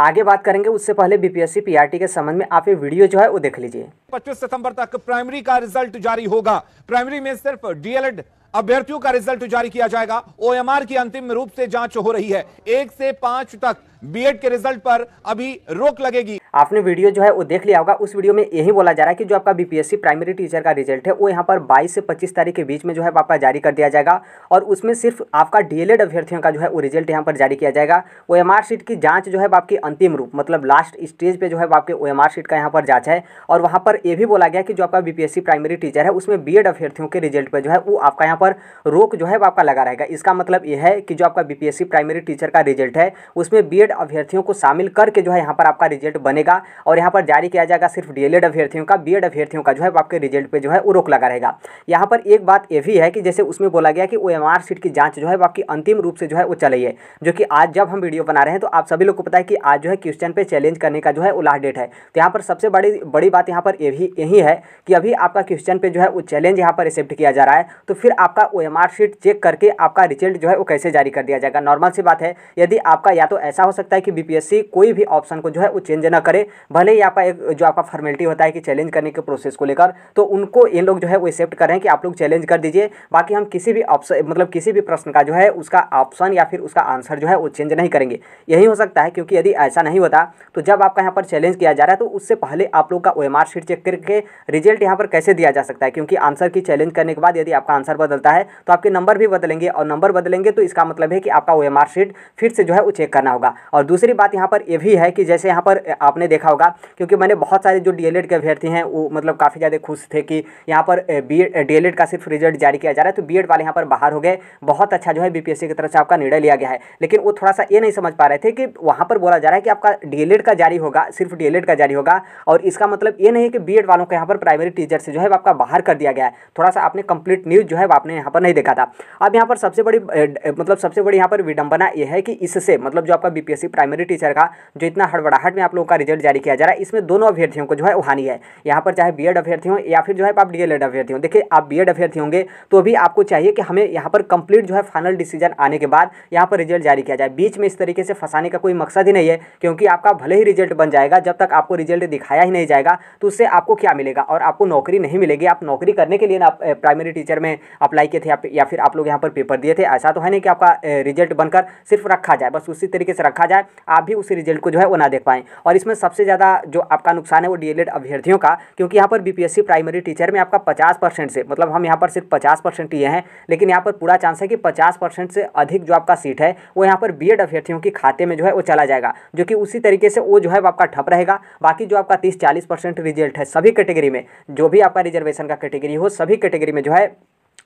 आगे बात करेंगे उससे पहले बीपीएससी पीआरटी के संबंध में आप ये वीडियो जो है वो देख लीजिए 25 सितंबर तक प्राइमरी का रिजल्ट जारी होगा प्राइमरी में सिर्फ डीएलएड अभ्यर्थियों का रिजल्ट जारी किया जाएगा ओएमआर की अंतिम रूप से जांच हो रही है एक से पांच तक बीएड के रिजल्ट पर अभी रोक लगेगी आपने वीडियो जो है वो देख लिया होगा उस वीडियो में यही बोला जा रहा है कि जो आपका बीपीएससी प्राइमरी टीचर का रिजल्ट है वो यहाँ पर 22 से 25 तारीख के बीच में जो है आपका जारी कर दिया जाएगा और उसमें सिर्फ आपका डीएलएड अभ्यर्थियों का जो है वो रिजल्ट यहाँ पर जारी किया जाएगा ओ एम सीट की जाँच जो है आपकी अंतिम रूप मतलब लास्ट स्टेज पर जो है आपके ओ एम का यहाँ पर जाँच है और वहाँ पर यह भी बोला गया कि जो आपका बी प्राइमरी टीचर है उसमें बी अभ्यर्थियों के रिजल्ट पर जो है वो आपका यहाँ पर रोक जो है आपका लगा रहेगा इसका मतलब यह है कि जो आपका बी प्राइमरी टीचर का रिजल्ट है उसमें बी अभ्यर्थियों को शामिल करके जो है यहाँ पर आपका रिजल्ट बने बनेगा और यहाँ पर जारी किया जाएगा सिर्फ डी e अभ्यर्थियों का बी अभ्यर्थियों का जो है आपके रिजल्ट पर जो है वो रोक लगा रहेगा यहाँ पर एक बात ये भी है कि जैसे उसमें बोला गया कि ओ एम सीट की जाँच जो है आपकी अंतिम रूप से जो है वो चलिए जो कि आज जब हम वीडियो बना रहे हैं तो आप सभी लोग को पता है कि आज जो है क्वेश्चन पर चैलेंज करने का जो है वो लास्ट डेट है तो यहाँ पर सबसे बड़ी बड़ी बात यहाँ पर ये भी यही है कि अभी आपका क्वेश्चन पे जो है वो चैलेंज यहाँ पर एक्सेप्ट किया जा रहा है तो फिर आपका ओ एम शीट चेक करके आपका रिजल्ट जो है वो कैसे जारी कर दिया जाएगा नॉर्मल सी बात है यदि आपका या तो ऐसा हो सकता है कि बीपीएससी कोई भी ऑप्शन को जो है वो चेंज न करें भले ही आपका एक जो आपका फॉर्मेलिटी होता है कि चैलेंज करने के प्रोसेस को लेकर तो उनको इन लोग जो है वो एक्सेप्ट करें कि आप लोग चैलेंज कर दीजिए बाकी हम किसी भी ऑप्शन मतलब किसी भी प्रश्न का जो है उसका ऑप्शन या फिर उसका आंसर जो है वो चेंज नहीं करेंगे यही हो सकता है क्योंकि यदि ऐसा नहीं होता तो जब आपका यहाँ पर चैलेंज किया जा रहा है तो उससे पहले आप लोग का ओ शीट चेक करके रिजल्ट यहाँ पर कैसे दिया जा सकता है क्योंकि आंसर की चैलेंज करने के बाद यदि आपका आंसर बदलता है तो आपके नंबर भी बदलेंगे और नंबर बदलेंगे तो इसका मतलब है कि आपका ओ शीट फिर से जो है वो चेक करना होगा और दूसरी बात यहाँ पर यह भी है कि जैसे यहाँ पर आपने आपने देखा होगा क्योंकि मैंने बहुत सारे जो डीएलएड के अभ्यर्थी हैं वो मतलब काफ़ी ज़्यादा खुश थे कि यहाँ पर बी डी का सिर्फ रिजल्ट जारी किया जा रहा है तो बी वाले यहाँ पर बाहर हो गए बहुत अच्छा जो है बी की तरफ से आपका निर्णय लिया गया है लेकिन वो थोड़ा सा ये नहीं समझ पा रहे थे कि वहाँ पर बोला जा रहा है कि आपका डी का जारी होगा सिर्फ डी का जारी होगा और इसका मतलब ये नहीं है कि बी वालों को यहाँ पर प्राइमरी टीचर से जो है आपका बाहर कर दिया गया है थोड़ा सा आपने कंप्लीट न्यूज़ जो है आपने यहाँ पर नहीं देखा था अब यहाँ पर सबसे बड़ी मतलब सबसे बड़ी यहाँ पर विडंबना यह है कि इससे मतलब जो आपका बीपीएससी प्राइमरी टीचर का जो इतना हड़बड़ाहट में आप लोगों का रिजल्ट जारी किया जा रहा है इसमें दोनों अभ्यर्थियों को जो है हानि है यहाँ पर चाहे बी अभ्यर्थी हो या फिर जो है आप डी एल अभ्यर्थी हो देखिए आप बी अभ्यर्थी होंगे तो भी आपको चाहिए कि हमें यहाँ पर कंप्लीट जो है फाइनल डिसीजन आने के बाद यहाँ पर रिजल्ट जारी किया जाए बीच में इस तरीके से फंसाने का कोई मकसद ही नहीं है क्योंकि आपका भले ही रिजल्ट बन जाएगा जब तक आपको रिजल्ट दिखाया ही नहीं जाएगा तो उससे आपको क्या मिलेगा और आपको नौकरी नहीं मिलेगी आप नौकरी करने के लिए ना प्राइमरी टीचर में अप्लाई किए थे या फिर आप लोग यहाँ पर पेपर दिए थे ऐसा तो है नहीं कि आपका रिजल्ट बनकर सिर्फ रखा जाए बस उसी तरीके से रखा जाए आप भी उसी रिजल्ट को जो है वो ना देख पाएँ और इसमें सबसे ज़्यादा जो आपका नुकसान है वो डीएलएड अभ्यर्थियों का क्योंकि यहाँ पर बीपीएससी प्राइमरी टीचर में आपका पचास परसेंट से मतलब हम यहाँ पर सिर्फ पचास परसेंट लिए हैं लेकिन यहाँ पर पूरा चांस है कि पचास परसेंट से अधिक जो आपका सीट है वो यहाँ पर बी अभ्यर्थियों के खाते में जो है वो चला जाएगा जो कि उसी तरीके से वो जो है आपका ठप रहेगा बाकी जो आपका तीस चालीस रिजल्ट है सभी कैटेगरी में जो भी आपका रिजर्वेशन का कैटेगरी हो सभी कैटेगरी में जो है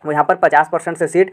वो यहाँ पर 50 परसेंट से सीट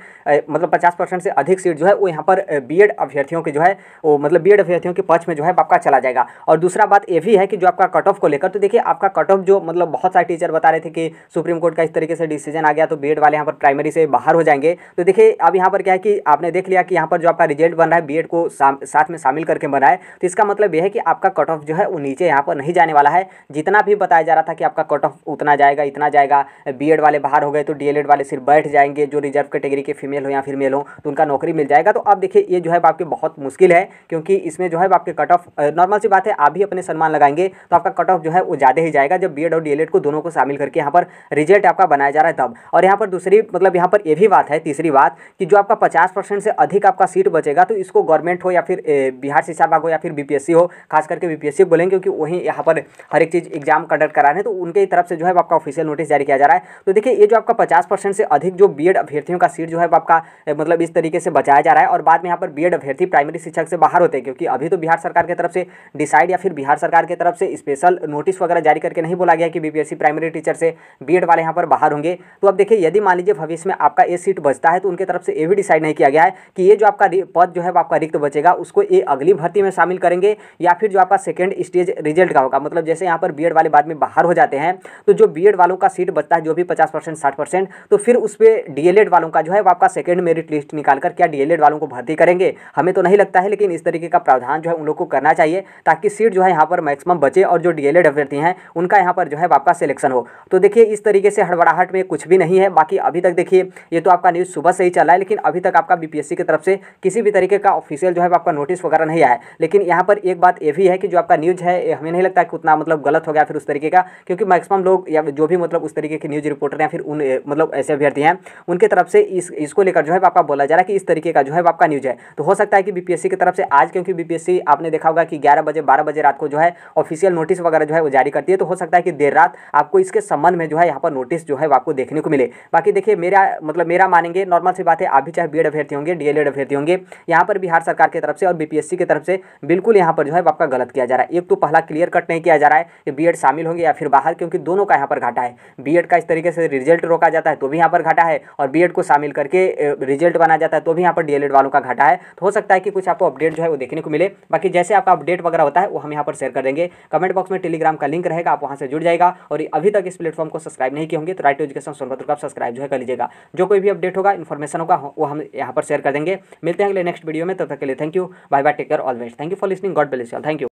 मतलब 50 परसेंट से अधिक सीट जो है वो यहाँ पर बीएड अभ्यर्थियों के जो है वो मतलब बीएड अभ्यर्थियों के पक्ष में जो है आपका चला जाएगा और दूसरा बात ये भी है कि जो आपका कट ऑफ को लेकर तो देखिए आपका कट ऑफ जो मतलब बहुत सारे टीचर बता रहे थे कि सुप्रीम कोर्ट का इस तरीके से डिसीजन आ गया तो बी वाले यहाँ पर प्राइमरी से बाहर हो जाएंगे तो देखिए अब यहाँ पर क्या है कि आपने देख लिया कि यहाँ पर जो आपका रिजल्ट बन रहा है बी को साथ में शामिल करके बनाए है तो इसका मतलब यह है कि आपका कट ऑफ जो है वो नीचे यहाँ पर नहीं जाने वाला है जितना भी बताया जा रहा था कि आपका कट ऑफ उतना जाएगा इतना जाएगा बी वाले बाहर हो गए तो डी वाले सिर्फ बैठ बैठ जाएंगे जो रिजर्व कैटेगरी के फीमेल हो या फिर मेल हो तो उनका नौकरी मिल जाएगा तो अब देखिए ये जो है आपके बहुत मुश्किल है क्योंकि इसमें जो है आपके कट ऑफ नॉर्मल सी बात है आप भी अपने सम्मान लगाएंगे तो आपका कट ऑफ जो है वो ज़्यादा ही जाएगा जब बी और डी को दोनों को शामिल करके यहाँ पर रिजल्ट आपका बनाया जा रहा है तब और यहाँ पर दूसरी मतलब यहाँ पर यह भी बात है तीसरी बात कि जो आपका पचास परसेंट से अधिक आपका सीट बचेगा तो इसको गवर्नमेंट हो या फिर बिहार शिक्षा विभाग हो या फिर बीपीएससी हो खास करके बीपीएससी बोलेंगे क्योंकि वहीं यहाँ पर हर एक चीज़ एग्जाम कंडक्ट करा रहे हैं तो उनके तरफ से जो है आपका ऑफिशियल नोटिस जारी किया जा रहा है तो देखिए ये जो आपका पचास से अधिक अधिक जो बीएड अभ्यर्थियों का सीट जो है आपका मतलब इस तरीके से बचाया जा रहा है और बाद में यहाँ पर एड अभ्यर्थी प्राइमरी शिक्षक से बाहर होते हैं क्योंकि अभी तो बिहार सरकार की तरफ से डिसाइड या फिर बिहार सरकार की तरफ से स्पेशल नोटिस वगैरह जारी करके नहीं बोला गया कि बीपीएससी प्राइमरी टीचर से बीएड वाले यहाँ पर बाहर होंगे तो अब देखिए यदि मान लीजिए भविष्य में आपका ये सीट बचता है तो उनके तरफ से ये भी डिसाइड नहीं किया गया है कि ये जो आपका पद जो है आपका रिक्त बचेगा उसको ये अगली भर्ती में शामिल करेंगे या फिर जो आपका सेकेंड स्टेज रिजल्ट का होगा मतलब जैसे यहाँ पर बी वाले बाद में बाहर हो जाते हैं तो जो बी वालों का सीट बचता है जो भी पचास परसेंट तो फिर उस पे डीएलएड वालों का जो है वो आपका सेकेंड मेरिट लिस्ट निकाल कर क्या डीएलएड वालों को भर्ती करेंगे हमें तो नहीं लगता है लेकिन इस तरीके का प्रावधान जो है उन लोग को करना चाहिए ताकि सीट जो है यहाँ पर मैक्सिमम बचे और जो डीएलएड अभ्यर्थी हैं उनका यहाँ पर जो है आपका सिलेक्शन हो तो देखिए इस तरीके से हड़बड़ाहट में कुछ भी नहीं है बाकी अभी तक देखिए ये तो आपका न्यूज़ सुबह से ही चला है लेकिन अभी तक आपका बीपीएससी की तरफ से किसी भी तरीके का ऑफिशियल जो है आपका नोटिस वगैरह नहीं आया लेकिन यहाँ पर एक बात ये भी है कि जो आपका न्यूज़ है हमें नहीं लगता कि उतना मतलब गलत हो गया फिर उस तरीके का क्योंकि मैक्सिमम लोग या जो भी मतलब उस तरीके के न्यूज़ रिपोर्टर या फिर उन मतलब ऐसे अभ्यर्थी आते हैं उनके तरफ से इस इसको लेकर जो है आपका बोला जा रहा है कि इस तरीके का जो है आपका न्यूज़ है तो हो सकता है कि बीपीएससी की तरफ से आज क्योंकि बीपीएससी आपने देखा होगा कि ग्यारह बजे बारह बजे रात को जो है ऑफिशियल नोटिस वगैरह जो है वो जारी करती है तो हो सकता है कि देर रात आपको इसके संबंध में जो है यहाँ पर नोटिस जो है आपको देखने को मिले बाकी देखिए मेरा मतलब मेरा मानेंगे नॉर्मल सी बात है आप भी चाहे बी अभ्यर्थी होंगे डीएलएड अभ्यर्थी होंगे यहाँ पर बिहार सरकार की तरफ से और बीपीएससी की तरफ से बिल्कुल यहाँ पर जो है आपका गलत किया जा रहा है एक तो पहला क्लियर कट नहीं किया जा रहा है कि बी शामिल होंगे या फिर बाहर क्योंकि दोनों का यहाँ पर घाटा है बी का इस तरीके से रिजल्ट रोका जाता है तो भी यहाँ पर घाटा है और बी को शामिल करके रिजल्ट बना जाता है तो भी यहाँ पर डी वालों का घाटा है तो हो सकता है कि कुछ आपको अपडेट जो है वो देखने को मिले बाकी जैसे आपका अपडेट वगैरह होता है वो हम यहाँ पर शेयर कर देंगे कमेंट बॉक्स में टेलीग्राम का लिंक रहेगा आप वहाँ से जुड़ जाएगा और अभी तक इस प्लेटफॉर्म को सब्सक्राइब नहीं किए होंगे तो राइट एजुकेशन सोनभद्र का सब्सक्राइब जो है कर लीजिएगा जो कोई भी अपडेट होगा इन्फॉर्मेशन होगा वो हम यहाँ पर शेयर कर देंगे मिलते हैं अगले नेक्स्ट वीडियो में तब तक के लिए thank you bye bye take care all best thank you for listening God बेस्ट थैंक यू